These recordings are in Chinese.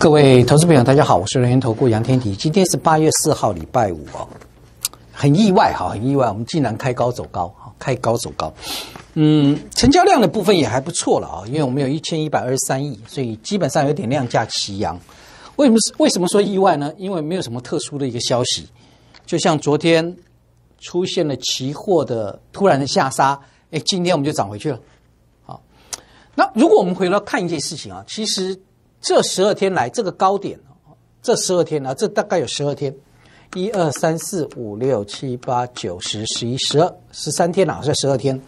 各位投资朋友，大家好，我是人元投顾杨天迪。今天是八月四号，礼拜五哦，很意外哈，很意外，我们竟然开高走高，开高走高，嗯，成交量的部分也还不错了啊，因为我们有一千一百二十三亿，所以基本上有点量价齐扬。为什么为什么说意外呢？因为没有什么特殊的一个消息，就像昨天出现了期货的突然的下杀，哎，今天我们就涨回去了。好，那如果我们回头看一件事情啊，其实。这十二天来，这个高点，这十二天呢，这大概有十二天，一二三四五六七八九十十一十二十三天了，好像十二天。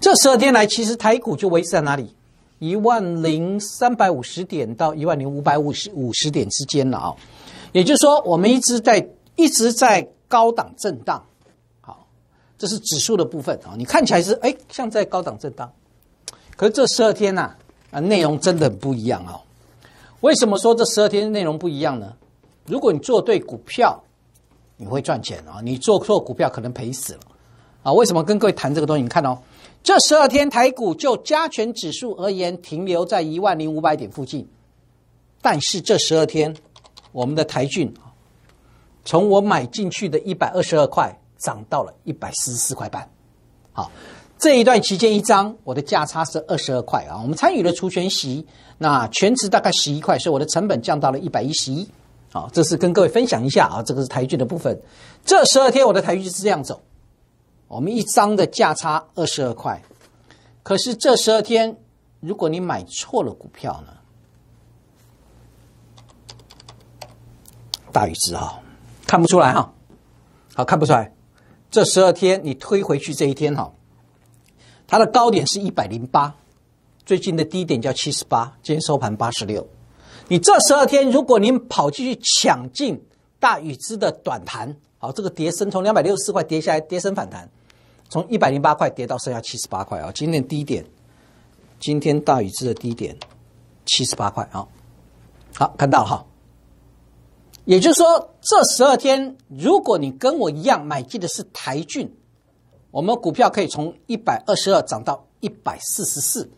这十二天来，其实台股就维持在哪里，一万零三百五十点到一万零五百五十五十点之间了啊。也就是说，我们一直在一直在高档震荡，好，这是指数的部分啊。你看起来是哎，像在高档震荡，可是这十二天呢，啊，内容真的很不一样啊。为什么说这十二天内容不一样呢？如果你做对股票，你会赚钱啊；你做错股票，可能赔死了啊。为什么跟各位谈这个东西？你看哦，这十二天台股就加权指数而言，停留在一万零五百点附近，但是这十二天，我们的台骏从我买进去的一百二十二块，涨到了一百四十四块半，好。这一段期间一张，我的价差是二十二块啊。我们参与了除权息，那全值大概十一块，所以我的成本降到了一百一十一。好，这是跟各位分享一下啊。这个是台剧的部分。这十二天我的台剧是这样走，我们一张的价差二十二块。可是这十二天，如果你买错了股票呢？大禹之道，看不出来哈。好看不出来。这十二天你推回去这一天哈。它的高点是一百零八，最近的低点叫七十八，今天收盘八十六。你这十二天，如果您跑进去抢进大禹之的短盘，好，这个跌升从两百六十四块跌下来，跌升反弹，从一百零八块跌到剩下七十八块啊，今天低点，今天大禹之的低点七十八块啊，好，看到了哈。也就是说，这十二天，如果你跟我一样买进的是台骏。我们股票可以从一百二十二涨到一百四十四，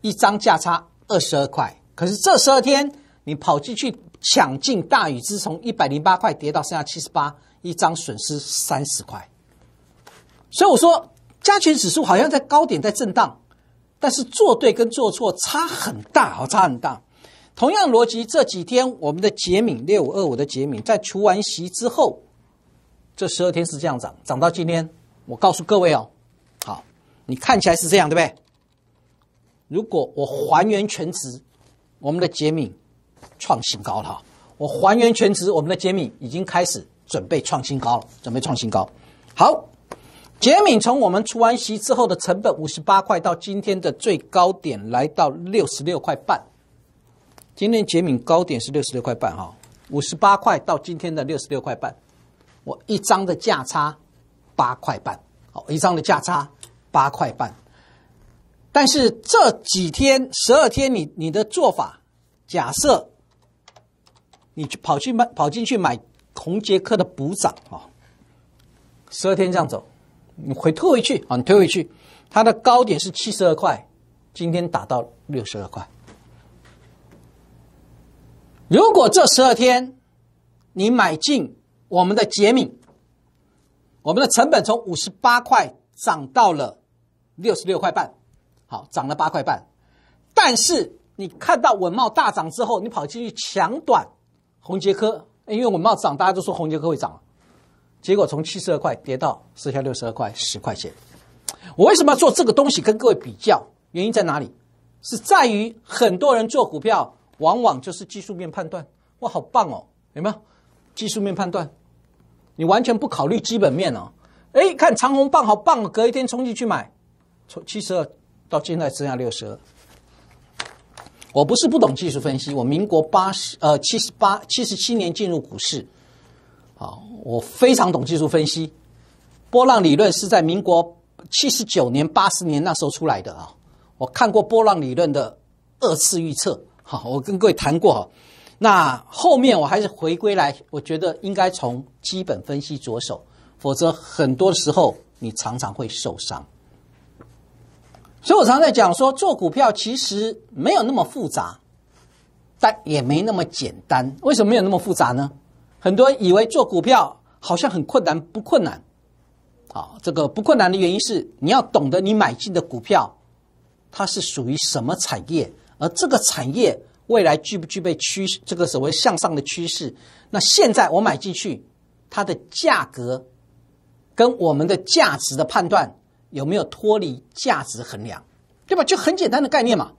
一张价差二十二块。可是这十二天你跑进去抢进大禹之，从一百零八块跌到剩下七十八，一张损失三十块。所以我说，加权指数好像在高点在震荡，但是做对跟做错差很大，好差很大。同样逻辑，这几天我们的杰敏六五二五的杰敏在除完息之后，这十二天是这样涨，涨到今天。我告诉各位哦，好，你看起来是这样，对不对？如果我还原全值，我们的杰敏创新高了哈。我还原全值，我们的杰敏已经开始准备创新高了，准备创新高。好，杰敏从我们除完息之后的成本五十八块到今天的最高点来到六十六块半。今天杰敏高点是六十六块半哈，五十八块到今天的六十六块半，我一张的价差。八块半，哦，以上的价差八块半。但是这几天十二天，你你的做法，假设你去跑去买，跑进去买红杰克的补涨啊，十二天这样走，你回退回去啊，你退回去，它的高点是七十二块，今天打到六十二块。如果这十二天你买进我们的杰敏。我们的成本从五十八块涨到了六十六块半，好，涨了八块半。但是你看到文茂大涨之后，你跑进去抢短红杰科，因为文茂涨，大家都说红杰科会涨，结果从七十二块跌到剩下六十二块十块钱。我为什么要做这个东西跟各位比较？原因在哪里？是在于很多人做股票，往往就是技术面判断。哇，好棒哦，有没有？技术面判断。你完全不考虑基本面啊？哎，看长虹棒好棒，隔一天冲进去买，从七十二到现在剩下六十二。我不是不懂技术分析，我民国八十呃七十八七十七年进入股市，啊，我非常懂技术分析。波浪理论是在民国七十九年八十年那时候出来的啊，我看过波浪理论的二次预测，哈，我跟各位谈过哈。那后面我还是回归来，我觉得应该从基本分析着手，否则很多时候你常常会受伤。所以我常在讲说，做股票其实没有那么复杂，但也没那么简单。为什么没有那么复杂呢？很多人以为做股票好像很困难，不困难。啊，这个不困难的原因是，你要懂得你买进的股票，它是属于什么产业，而这个产业。未来具不具备趋势，这个所谓向上的趋势，那现在我买进去，它的价格跟我们的价值的判断有没有脱离价值衡量，对吧？就很简单的概念嘛。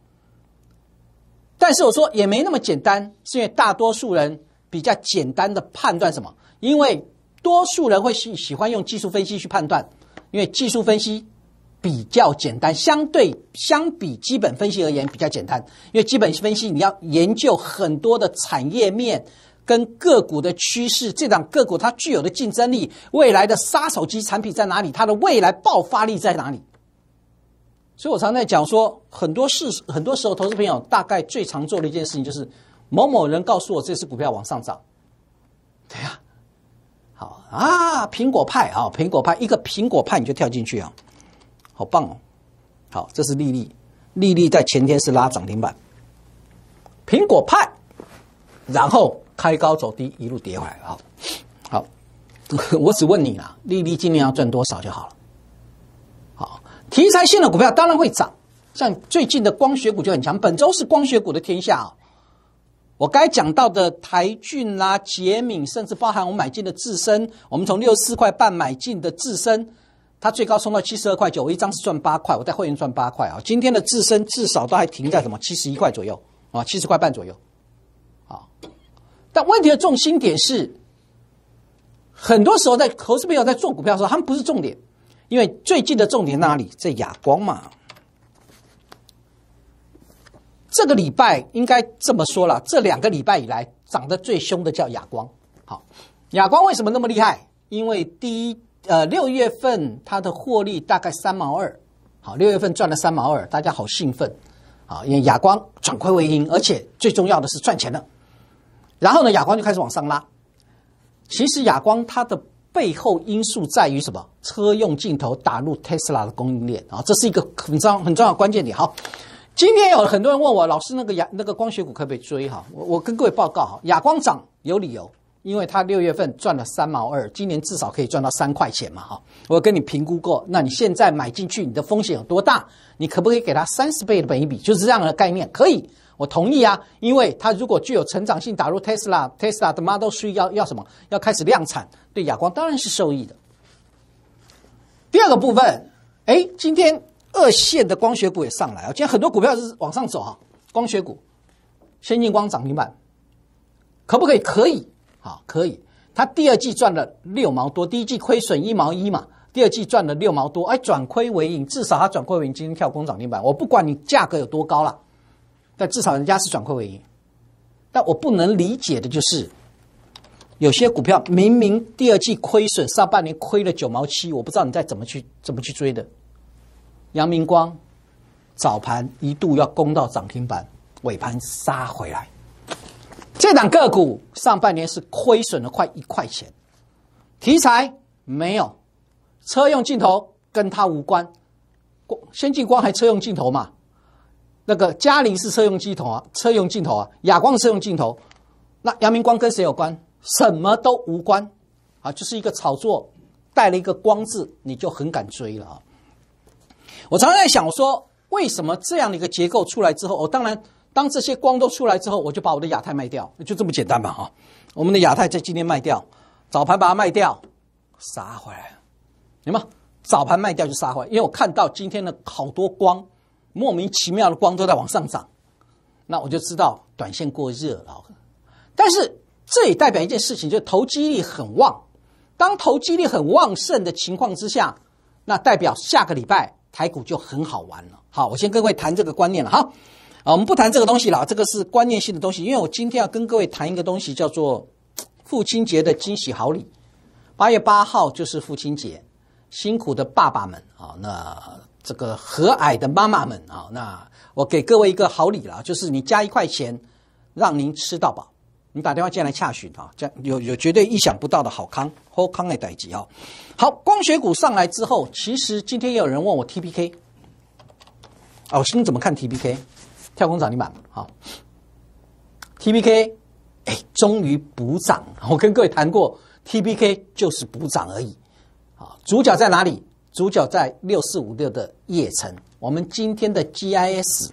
但是我说也没那么简单，是因为大多数人比较简单的判断什么？因为多数人会喜喜欢用技术分析去判断，因为技术分析。比较简单，相对相比基本分析而言比较简单，因为基本分析你要研究很多的产业面跟个股的趋势，这档个股它具有的竞争力，未来的杀手级产品在哪里，它的未来爆发力在哪里。所以我常在讲说，很多事很多时候，投资朋友大概最常做的一件事情就是某某人告诉我这次股票往上涨，对呀，好啊，苹果派啊，苹果派一个苹果派你就跳进去啊。好棒哦，好，这是丽丽，丽丽在前天是拉涨停板，苹果派，然后开高走低，一路跌回来。好，好，我只问你啦，丽丽今年要赚多少就好了。好，题材性的股票当然会涨，像最近的光学股就很强，本周是光学股的天下哦。我该讲到的台俊啦、杰敏，甚至包含我买进的自身，我们从六十四块半买进的自身。它最高冲到七十二块九，我一张是赚八块，我在会员赚八块啊。今天的自身至少都还停在什么七十一块左右啊，七十块半左右，啊。但问题的重心点是，很多时候在投资朋友在做股票时候，他们不是重点，因为最近的重点哪里在亚光嘛？这个礼拜应该这么说了，这两个礼拜以来涨得最凶的叫亚光。好，亚光为什么那么厉害？因为第一。呃，六月份它的获利大概三毛二，好，六月份赚了三毛二，大家好兴奋，好，因为亚光转亏为盈，而且最重要的是赚钱了。然后呢，亚光就开始往上拉。其实亚光它的背后因素在于什么？车用镜头打入 Tesla 的供应链啊，这是一个很重要、很重要关键点。好，今天有很多人问我，老师那个亚那个光学股可不可以追哈？我我跟各位报告哈，亚光涨有理由。因为它六月份赚了三毛二，今年至少可以赚到三块钱嘛，哈！我跟你评估过，那你现在买进去，你的风险有多大？你可不可以给他三十倍的本益比？就是这样的概念，可以，我同意啊。因为它如果具有成长性，打入 Tesla，Tesla 的 Model Three 要要什么？要开始量产，对亚光当然是受益的。第二个部分，哎，今天二线的光学股也上来啊，今天很多股票是往上走啊，光学股，先进光涨停板，可不可以？可以。啊，可以，他第二季赚了六毛多，第一季亏损一毛一嘛，第二季赚了六毛多，哎，转亏为盈，至少他转亏为盈，今天跳空涨停板，我不管你价格有多高了，但至少人家是转亏为盈。但我不能理解的就是，有些股票明明第二季亏损，上半年亏了九毛七，我不知道你在怎么去怎么去追的。阳明光早盘一度要攻到涨停板，尾盘杀回来。这档个股上半年是亏损了快一块钱，题材没有，车用镜头跟它无关，光先进光还车用镜头嘛？那个嘉能是车用镜头啊，车用镜头啊，亚光是车用镜头。那阳明光跟谁有关？什么都无关啊，就是一个炒作，带了一个光字，你就很敢追了啊。我常常在想，我说为什么这样的一个结构出来之后，我当然。当这些光都出来之后，我就把我的亚太卖掉，就这么简单嘛！哈，我们的亚太在今天卖掉，早盘把它卖掉，杀回来，明白？早盘卖掉就杀回来，因为我看到今天的好多光，莫名其妙的光都在往上涨，那我就知道短线过热了。但是这也代表一件事情，就是投机力很旺。当投机力很旺盛的情况之下，那代表下个礼拜台股就很好玩了。好，我先跟各位谈这个观念了，哈。啊，我们不谈这个东西了，这个是观念性的东西。因为我今天要跟各位谈一个东西，叫做父亲节的惊喜好礼。八月八号就是父亲节，辛苦的爸爸们啊，那这个和蔼的妈妈们啊，那我给各位一个好礼了，就是你加一块钱，让您吃到饱。你打电话进来洽询啊，这样有有绝对意想不到的好康，好康的代金哦。好，光学股上来之后，其实今天也有人问我 T P K，哦，我怎么看 T P K？跳空涨停板，好，T B K，哎，终于补涨。我跟各位谈过，T B K 就是补涨而已。啊，主角在哪里？主角在六四五六的叶城。我们今天的 G I S，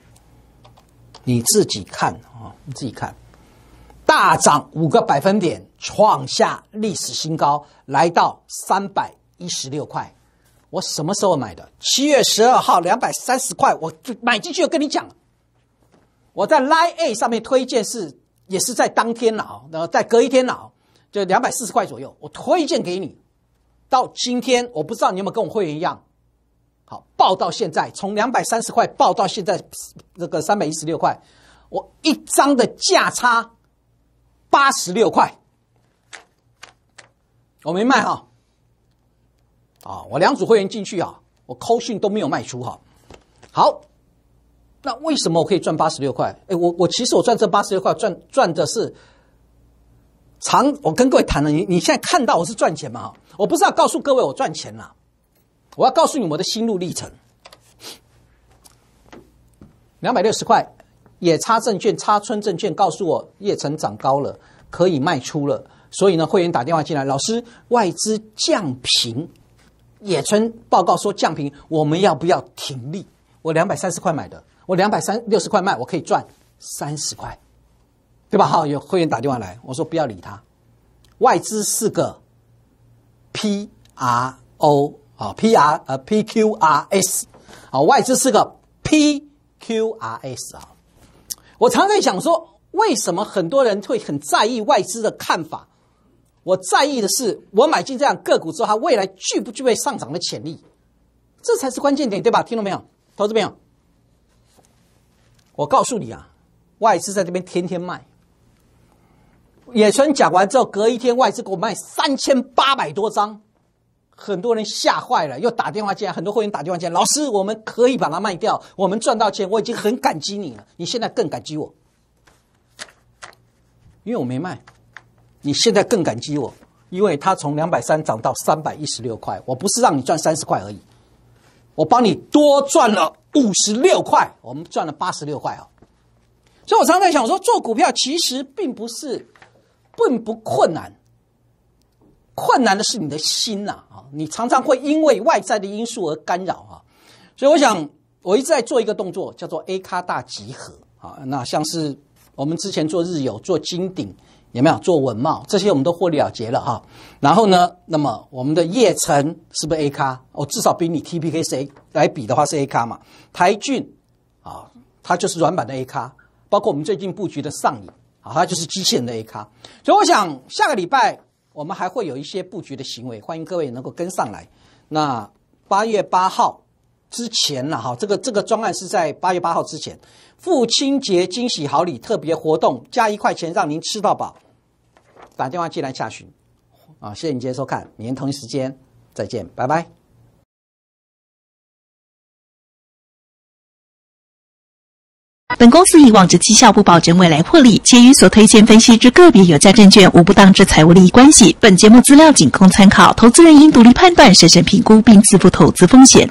你自己看啊，你自己看，大涨五个百分点，创下历史新高，来到三百一十六块。我什么时候买的？七月十二号，两百三十块，我就买进去，就跟你讲。我在 Line A 上面推荐是，也是在当天啊，然后在隔一天啊，就两百四十块左右，我推荐给你。到今天我不知道你有没有跟我会员一样，好报到现在，从两百三十块报到现在这个三百一十六块，我一张的价差八十六块，我没卖哈。啊，我两组会员进去啊，我 c o i n 都没有卖出哈。好。那为什么我可以赚八十六块？哎，我我其实我赚这八十六块赚赚的是长。我跟各位谈了，你你现在看到我是赚钱吗？我不是要告诉各位我赚钱了，我要告诉你我的心路历程。两百六十块，野差证券、差村证券告诉我叶成长高了，可以卖出了。所以呢，会员打电话进来，老师外资降平，野村报告说降平，我们要不要停利？我两百三十块买的。我两百三六十块卖，我可以赚三十块，对吧？好，有会员打电话来，我说不要理他。外资是个 P R O 啊，P R 呃 P Q R S 啊，外资是个 P Q R S 啊。我常常想说，为什么很多人会很在意外资的看法？我在意的是，我买进这样个股之后，它未来具不具备上涨的潜力，这才是关键点，对吧？听懂没有？投资朋友？我告诉你啊，外资在这边天天卖。野村讲完之后，隔一天外资给我卖三千八百多张，很多人吓坏了，又打电话进来。很多会员打电话进来，老师，我们可以把它卖掉，我们赚到钱，我已经很感激你了，你现在更感激我，因为我没卖。你现在更感激我，因为它从两百三涨到三百一十六块，我不是让你赚三十块而已。我帮你多赚了五十六块，我们赚了八十六块啊！所以，我常常在想，我说做股票其实并不是并不困难，困难的是你的心呐啊！你常常会因为外在的因素而干扰啊！所以，我想我一直在做一个动作，叫做 A 卡大集合啊。那像是我们之前做日友，做金鼎。有没有做文茂？这些我们都获利了结了哈。然后呢，那么我们的叶城是不是 A 咖？哦，至少比你 TPK 谁来比的话是 A 咖嘛。台俊啊，它就是软板的 A 咖。包括我们最近布局的上影啊，它就是机器人的 A 咖。所以我想下个礼拜我们还会有一些布局的行为，欢迎各位能够跟上来。那八月八号之前了哈，这个这个专案是在八月八号之前，父亲节惊喜好礼特别活动，加一块钱让您吃到饱。打电话进来下旬，啊，谢谢您今天收看，明天同一时间再见，拜拜。本公司以往之绩效不保证未来获利，且与所推荐分析之个别有价证券无不当之财务利益关系。本节目资料仅供参考，投资人应独立判断、审慎评估并自负投资风险。